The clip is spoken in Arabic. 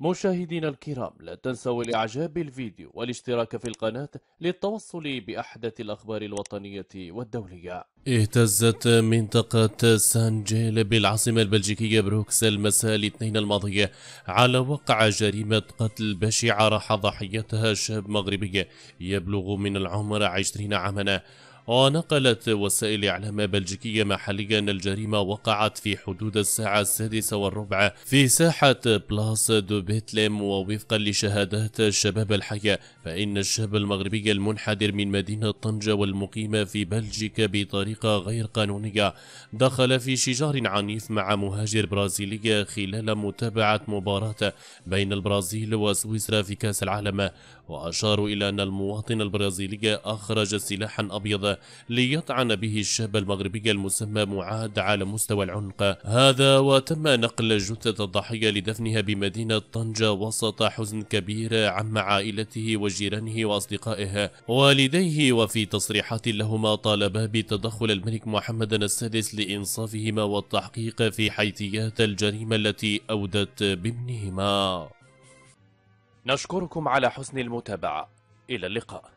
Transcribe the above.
مشاهدينا الكرام لا تنسوا الإعجاب بالفيديو والاشتراك في القناة للتوصل بأحدث الأخبار الوطنية والدولية اهتزت منطقة سانجيل بالعاصمة البلجيكية بروكسل مساء الاثنين الماضية على وقع جريمة قتل بشعة راح ضحيتها شاب مغربي يبلغ من العمر عشرين عاماً ونقلت وسائل إعلام بلجيكية محليا أن الجريمة وقعت في حدود الساعة السادسة والربع في ساحة بلاس دو بيتلم ووفقا لشهادات شباب الحي فإن الشاب المغربي المنحدر من مدينة طنجة والمقيمة في بلجيكا بطريقة غير قانونية دخل في شجار عنيف مع مهاجر برازيلي خلال متابعة مباراة بين البرازيل وسويسرا في كأس العالم وأشاروا إلى أن المواطن البرازيلي أخرج سلاحا أبيض ليطعن به الشاب المغربي المسمى معاد على مستوى العنق هذا وتم نقل جثة الضحية لدفنها بمدينة طنجة وسط حزن كبير عم عائلته وجيرانه وأصدقائه والديه وفي تصريحات لهما طالبا بتدخل الملك محمد السادس لإنصافهما والتحقيق في حيثيات الجريمة التي أودت بابنهما نشكركم على حسن المتابعة إلى اللقاء